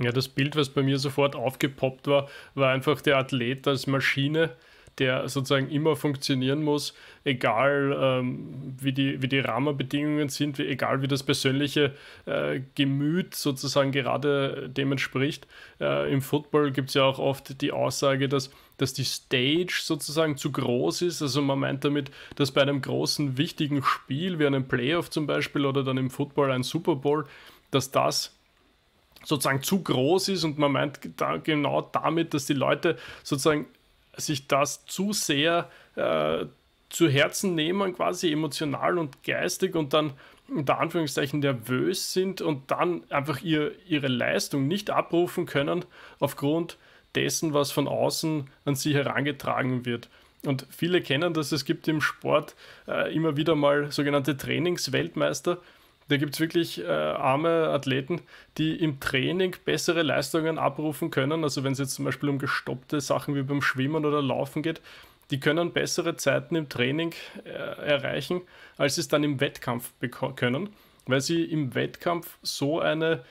Ja, das Bild, was bei mir sofort aufgepoppt war, war einfach der Athlet als Maschine, der sozusagen immer funktionieren muss, egal ähm, wie, die, wie die Rahmenbedingungen sind, wie, egal wie das persönliche äh, Gemüt sozusagen gerade dem entspricht. Äh, Im Football gibt es ja auch oft die Aussage, dass, dass die Stage sozusagen zu groß ist. Also man meint damit, dass bei einem großen, wichtigen Spiel wie einem Playoff zum Beispiel oder dann im Football ein Super Bowl, dass das sozusagen zu groß ist und man meint da, genau damit, dass die Leute sozusagen sich das zu sehr äh, zu Herzen nehmen, quasi emotional und geistig und dann unter Anführungszeichen nervös sind und dann einfach ihr, ihre Leistung nicht abrufen können aufgrund dessen, was von außen an sie herangetragen wird. Und viele kennen das, es gibt im Sport äh, immer wieder mal sogenannte Trainingsweltmeister, weltmeister da gibt es wirklich äh, arme Athleten, die im Training bessere Leistungen abrufen können. Also wenn es jetzt zum Beispiel um gestoppte Sachen wie beim Schwimmen oder Laufen geht, die können bessere Zeiten im Training äh, erreichen, als sie es dann im Wettkampf können, weil sie im Wettkampf so eine,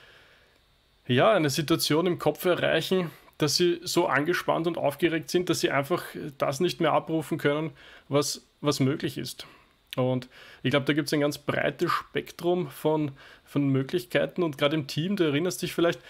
ja, eine Situation im Kopf erreichen, dass sie so angespannt und aufgeregt sind, dass sie einfach das nicht mehr abrufen können, was, was möglich ist. Und ich glaube, da gibt es ein ganz breites Spektrum von, von Möglichkeiten. Und gerade im Team, du erinnerst dich vielleicht,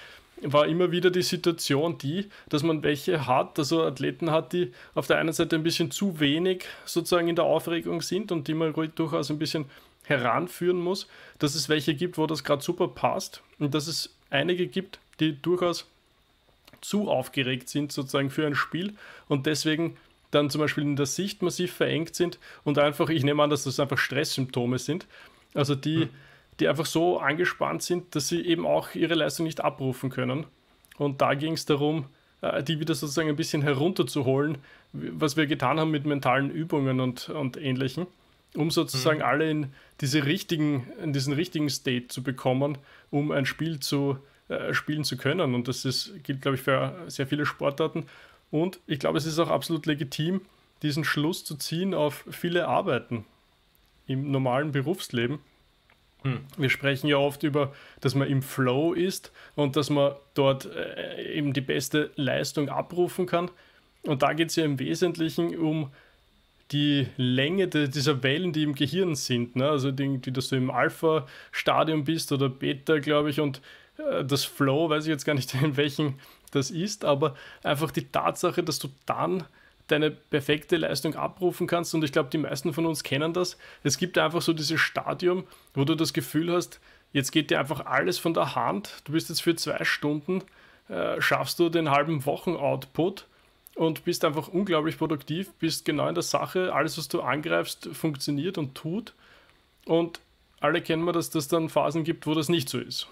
war immer wieder die Situation die, dass man welche hat, also Athleten hat, die auf der einen Seite ein bisschen zu wenig sozusagen in der Aufregung sind und die man durchaus ein bisschen heranführen muss, dass es welche gibt, wo das gerade super passt und dass es einige gibt, die durchaus zu aufgeregt sind sozusagen für ein Spiel und deswegen dann zum Beispiel in der Sicht massiv verengt sind und einfach, ich nehme an, dass das einfach Stresssymptome sind, also die, hm. die einfach so angespannt sind, dass sie eben auch ihre Leistung nicht abrufen können. Und da ging es darum, äh, die wieder sozusagen ein bisschen herunterzuholen, was wir getan haben mit mentalen Übungen und, und Ähnlichem, um sozusagen hm. alle in, diese richtigen, in diesen richtigen State zu bekommen, um ein Spiel zu, äh, spielen zu können. Und das ist, gilt, glaube ich, für sehr viele Sportarten. Und ich glaube, es ist auch absolut legitim, diesen Schluss zu ziehen auf viele Arbeiten im normalen Berufsleben. Hm. Wir sprechen ja oft über, dass man im Flow ist und dass man dort äh, eben die beste Leistung abrufen kann. Und da geht es ja im Wesentlichen um die Länge de, dieser Wellen, die im Gehirn sind. Ne? Also, die, die, dass du im Alpha-Stadium bist oder Beta, glaube ich, und äh, das Flow, weiß ich jetzt gar nicht, in welchem das ist, aber einfach die Tatsache, dass du dann deine perfekte Leistung abrufen kannst. Und ich glaube, die meisten von uns kennen das. Es gibt einfach so dieses Stadium, wo du das Gefühl hast, jetzt geht dir einfach alles von der Hand. Du bist jetzt für zwei Stunden, äh, schaffst du den halben Wochen-Output und bist einfach unglaublich produktiv, bist genau in der Sache. Alles, was du angreifst, funktioniert und tut. Und alle kennen wir, dass das dann Phasen gibt, wo das nicht so ist.